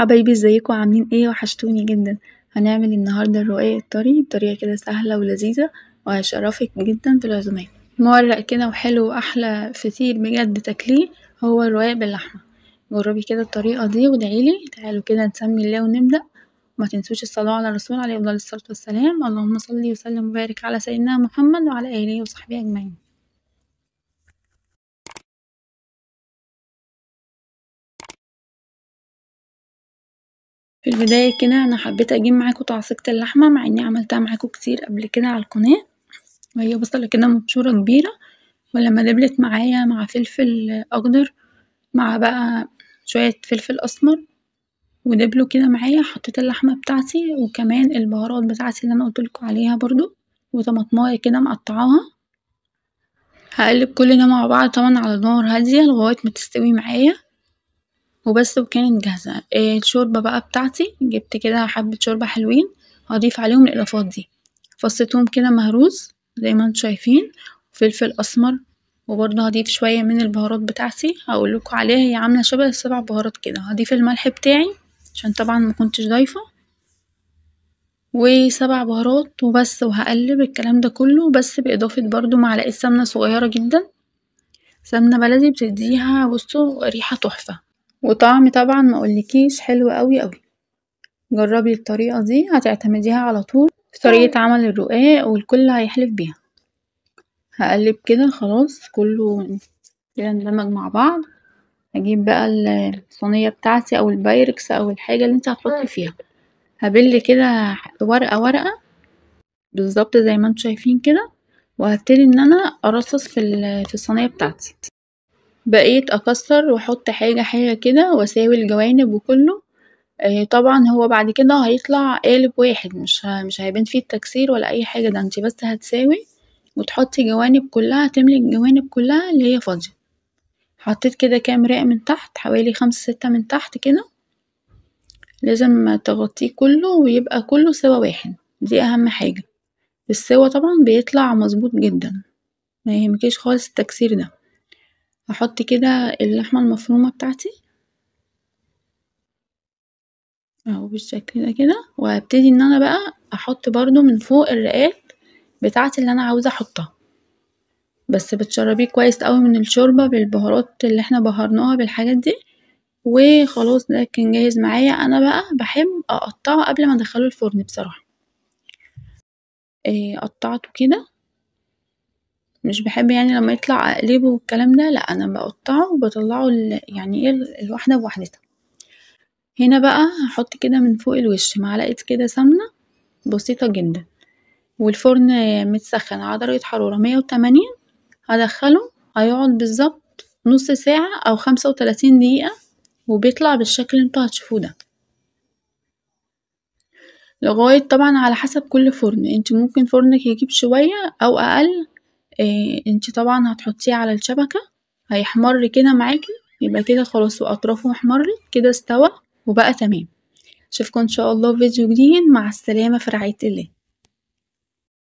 حبايبي ازيكم عاملين ايه وحشتوني جدا هنعمل النهاردة الرقاق الطري بطريقة كده سهلة ولذيذة وهشرفك جدا في العزومات مورق كده وحلو واحلى فطير بجد تاكليه هو الرقاق باللحمة جربي كده الطريقة دي وادعيلي تعالوا كده نسمي الله ونبدأ ما تنسوش الصلاة على الرسول عليه أفضل الصلاة والسلام اللهم صلي وسلم وبارك على سيدنا محمد وعلى آله وصحبه أجمعين في البداية كده أنا حبيت أجيب معاكم تعصيقة اللحمة مع إني عملتها معاكم كتير قبل كده على القناة وهي بصلة كده مبشورة كبيرة ولما دبلت معايا مع فلفل أخضر مع بقى شوية فلفل أسمر ودبلوا كده معايا حطيت اللحمة بتاعتي وكمان البهارات بتاعتي اللي أنا قلتلكوا عليها برضو وطماطماية كده مقطعاها هقلب كل ده مع بعض طبعا على نار هادية لغاية ما تستوي معايا وبس وكانت جاهزة آه، الشوربة بقى بتاعتي جبت كده حبة شوربة حلوين هضيف عليهم الإضافات دي فصيتهم كده مهروس زي ما انتوا شايفين وفلفل أسمر وبرضه هضيف شوية من البهارات بتاعتي هقولكوا عليها هي عاملة شبه السبع بهارات كده هضيف الملح بتاعي عشان طبعا ما كنتش ضايفة وسبع بهارات وبس وهقلب الكلام ده كله بس بإضافة برضو معلقة سمنة صغيرة جدا سمنة بلدي بتديها بصوا ريحة تحفة وطعم طبعا ما اقولكيش حلو قوي قوي جربي الطريقة دي هتعتمديها على طول في طريقة عمل الرقاق والكل هيحلف بيها هقلب كده خلاص كله كده اندمج مع بعض هجيب بقى الصينية بتاعتي او البايركس او الحاجة اللي انت هتحطي فيها هبل كده ورقة ورقة بالظبط زي ما انتوا شايفين كده وهبتدي ان انا ارصص في الصينية بتاعتي بقيت أكسر وأحط حاجة حاجة كده وأساوي الجوانب وكله آه طبعا هو بعد كده هيطلع قالب واحد مش مش هيبان فيه التكسير ولا أي حاجة ده انتي بس هتساوي وتحطي جوانب كلها تملي الجوانب كلها اللي هي فاضية حطيت كده كام رق من تحت حوالي خمسة ستة من تحت كده لازم تغطيه كله ويبقى كله سوا واحد دي أهم حاجة السوا طبعا بيطلع مظبوط جدا ما يهمكيش خالص التكسير ده هحط كده اللحمة المفرومة بتاعتي أهو بالشكل ده كده وهبتدي إن أنا بقى أحط برضو من فوق الرقاق بتاعتي اللي أنا عاوزة أحطها بس بتشربيه كويس أوي من الشوربة بالبهارات اللي احنا بهرناها بالحاجات دي وخلاص ده كان جاهز معايا أنا بقى بحب أقطعه قبل ما أدخله الفرن بصراحة آه، قطعته كده مش بحب يعني لما يطلع أقلبه والكلام ده لأ أنا بقطعه وبطلعه ال يعني إيه الواحدة بواحدتها، هنا بقى هحط كده من فوق الوش معلقة كده سمنة بسيطة جدا والفرن متسخن على درجة حرارة مية هدخله هيقعد بالظبط نص ساعة أو خمسة وتلاتين دقيقة وبيطلع بالشكل اللي انتوا هتشوفوه ده لغاية طبعا على حسب كل فرن انتي ممكن فرنك يجيب شوية أو أقل إيه أنتِ طبعًا هتحطيه على الشبكة، هيحمر كده معاكي يبقى كده خلاص وأطرافه احمرت، كده استوى وبقى تمام. أشوفكم إن شاء الله في فيديو جديد، مع السلامة في رعاية الله.